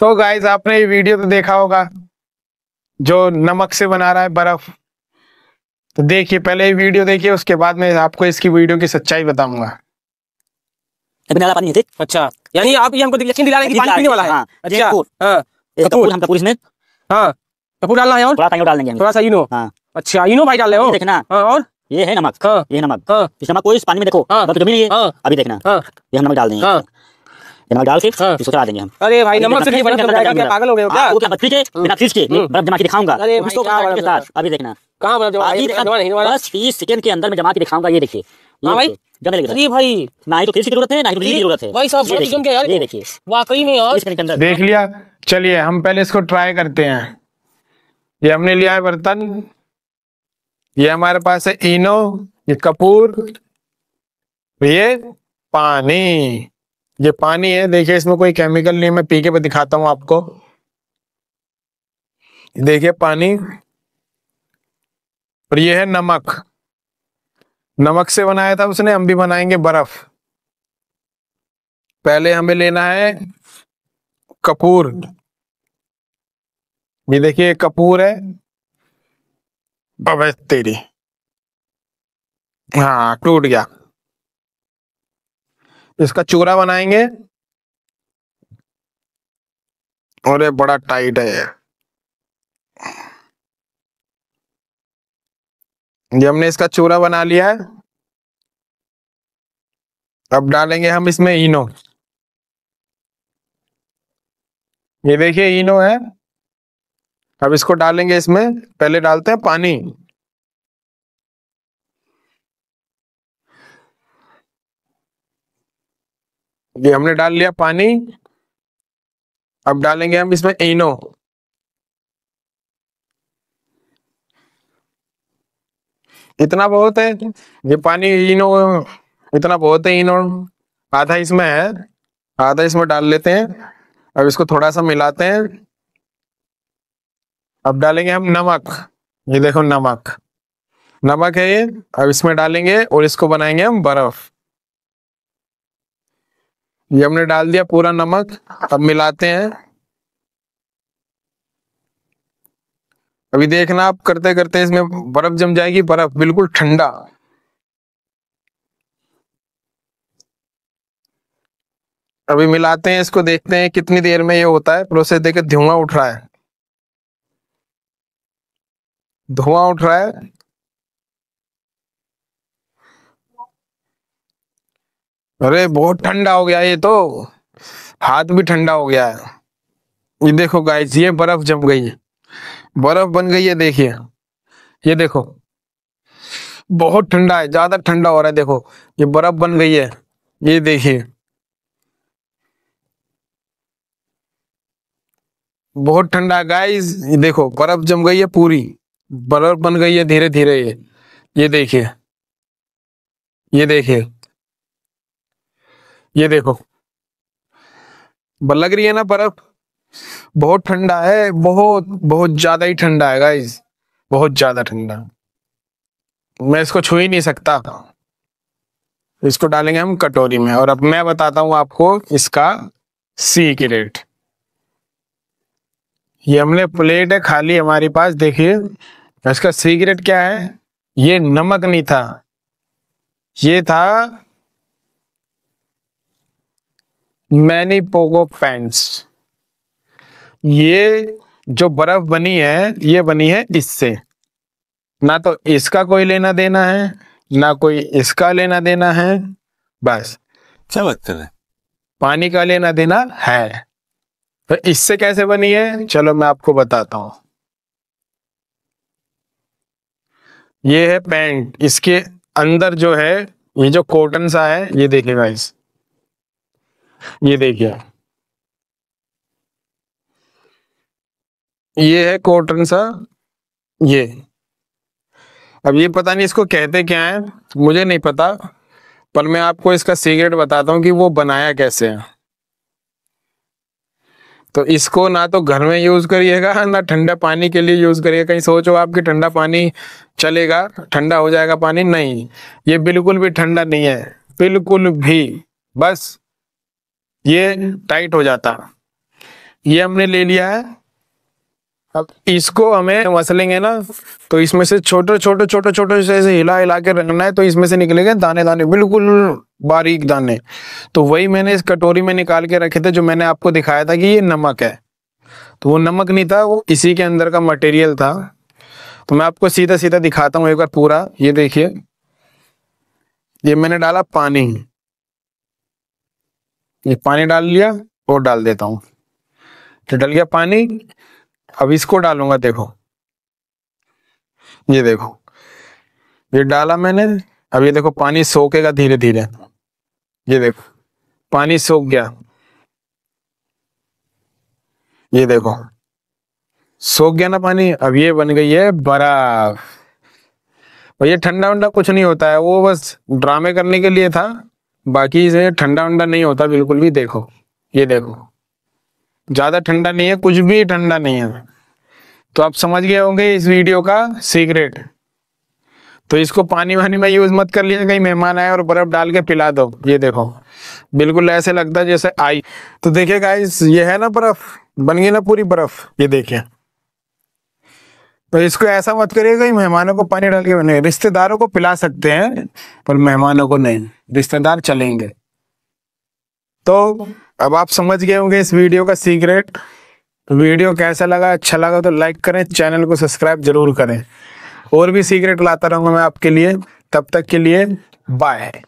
तो गाइज आपने ये वीडियो तो देखा होगा जो नमक से बना रहा है बर्फ तो देखिए पहले ये वीडियो देखिए उसके बाद मैं आपको इसकी वीडियो की सच्चाई बताऊंगा अच्छा यानी आप ये हमको यकीन दिला रहे हैं कि पानी पीने वाला है हाँ, अच्छा हाँ, तो हाँ, कपूर डालना है थोड़ा सा अच्छा भाई डाल रहे हो देखना और ये है नमक ये नमक इस नमक को इस पानी में देखो तो जमीन अभी देखना ये हम नमक डाल देंगे दिमाग डाल के हाँ। उसको करा देंगे हम अरे भाई नमक से बड़ा जाएगा क्या पागल हो गए क्या वो क्या बर्फी के बिना फीस के बर्फ जमा के दिखाऊंगा अरे उसको इसको के साथ अभी देखना कहां बड़ा बस 30 सेकंड के अंदर मैं जमा के दिखाऊंगा ये देखिए हां भाई अरे भाई ना ही तो फ्रिज की जरूरत है ना ही तो बिजली की जरूरत है भाई साहब के यार ये देखिए वाकई में यार देख लिया चलिए हम पहले इसको ट्राई करते हैं ये हमने लिया है बर्तन ये हमारे पास है इनो ये कपूर ये पानी ये पानी है देखिए इसमें कोई केमिकल नहीं मैं पी के दिखाता हूं आपको देखिए पानी और ये है नमक नमक से बनाया था उसने हम भी बनाएंगे बर्फ पहले हमें लेना है कपूर ये देखिए कपूर है बबे तेरी हाँ टूट गया इसका चूरा बनाएंगे और ये बड़ा टाइट है ये हमने इसका चूरा बना लिया है अब डालेंगे हम इसमें इनो ये देखिए इनो है अब इसको डालेंगे इसमें पहले डालते हैं पानी ये हमने डाल लिया पानी अब डालेंगे हम इसमें इनो इतना बहुत है ये पानी इनो इतना बहुत है इनो आधा इसमें है आधा इसमें डाल लेते हैं अब इसको थोड़ा सा मिलाते हैं अब डालेंगे हम नमक ये देखो नमक नमक है ये अब इसमें डालेंगे और इसको बनाएंगे हम बर्फ ये हमने डाल दिया पूरा नमक अब मिलाते हैं अभी देखना आप करते करते इसमें बर्फ जम जाएगी बर्फ बिल्कुल ठंडा अभी मिलाते हैं इसको देखते हैं कितनी देर में ये होता है प्रोसेस देखे धुआं उठ रहा है धुआं उठ रहा है अरे बहुत ठंडा हो गया ये तो हाथ भी ठंडा हो गया है ये देखो गाइस ये बर्फ जम गई है बर्फ बन गई है देखिए ये देखो बहुत ठंडा है ज्यादा ठंडा हो रहा है देखो ये बर्फ बन गई है ये देखिए बहुत ठंडा गाइस देखो बर्फ जम गई है पूरी बर्फ बन गई है धीरे धीरे ये ये देखिए ये देखिए ये देखो लग रही है ना बर्फ बहुत ठंडा है बहुत बहुत ज्यादा ही ठंडा है गाइज बहुत ज्यादा ठंडा मैं इसको छू ही नहीं सकता इसको डालेंगे हम कटोरी में और अब मैं बताता हूं आपको इसका सीक्रेट ये हमने प्लेट है खाली हमारे पास देखिए इसका सीक्रेट क्या है ये नमक नहीं था ये था मैनी पोगो पैंट्स ये जो बर्फ बनी है ये बनी है इससे ना तो इसका कोई लेना देना है ना कोई इसका लेना देना है बस समझ पानी का लेना देना है तो इससे कैसे बनी है चलो मैं आपको बताता हूँ ये है पैंट इसके अंदर जो है ये जो कॉटन सा है ये देखिए गाइस ये देखिए ये है कॉटन सा ये अब ये पता नहीं इसको कहते क्या है मुझे नहीं पता पर मैं आपको इसका सीक्रेट बताता हूं कि वो बनाया कैसे है तो इसको ना तो घर में यूज करिएगा ना ठंडा पानी के लिए यूज करिएगा कहीं सोचो आपके ठंडा पानी चलेगा ठंडा हो जाएगा पानी नहीं ये बिल्कुल भी ठंडा नहीं है बिल्कुल भी बस ये टाइट हो जाता ये हमने ले लिया है अब इसको हमें मसलेंगे ना तो इसमें से छोटे छोटे छोटे छोटे से ऐसे हिला हिला के रखना है तो इसमें से निकलेंगे दाने दाने बिल्कुल बारीक दाने तो वही मैंने इस कटोरी में निकाल के रखे थे जो मैंने आपको दिखाया था कि ये नमक है तो वो नमक नहीं था वो इसी के अंदर का मटेरियल था तो मैं आपको सीधा सीधा दिखाता हूँ एक बार पूरा ये देखिए ये मैंने डाला पानी ये पानी डाल लिया और डाल देता हूं तो डल गया पानी अब इसको डालूंगा देखो ये देखो ये डाला मैंने अब ये देखो पानी सोखेगा धीरे धीरे ये देखो पानी सोख गया ये देखो सोख गया ना पानी अब ये बन गई है बर्फ भैया ठंडा वंडा कुछ नहीं होता है वो बस ड्रामे करने के लिए था बाकी से ठंडा वंडा नहीं होता बिल्कुल भी देखो ये देखो ज़्यादा ठंडा नहीं है कुछ भी ठंडा नहीं है तो आप समझ गए होंगे इस वीडियो का सीक्रेट तो इसको पानी वानी में यूज़ मत कर लिया कहीं मेहमान आए और बर्फ़ डाल के पिला दो ये देखो बिल्कुल ऐसे लगता है जैसे आई तो देखिए गाइस ये है ना बर्फ़ बन गई ना पूरी बर्फ़ ये देखिए तो इसको ऐसा मत करिएगा कि मेहमानों को पानी डाल के नहीं रिश्तेदारों को पिला सकते हैं पर मेहमानों को नहीं रिश्तेदार चलेंगे तो अब आप समझ गए होंगे इस वीडियो का सीक्रेट तो वीडियो कैसा लगा अच्छा लगा तो लाइक करें चैनल को सब्सक्राइब जरूर करें और भी सीक्रेट लाता रहूंगा मैं आपके लिए तब तक के लिए बाय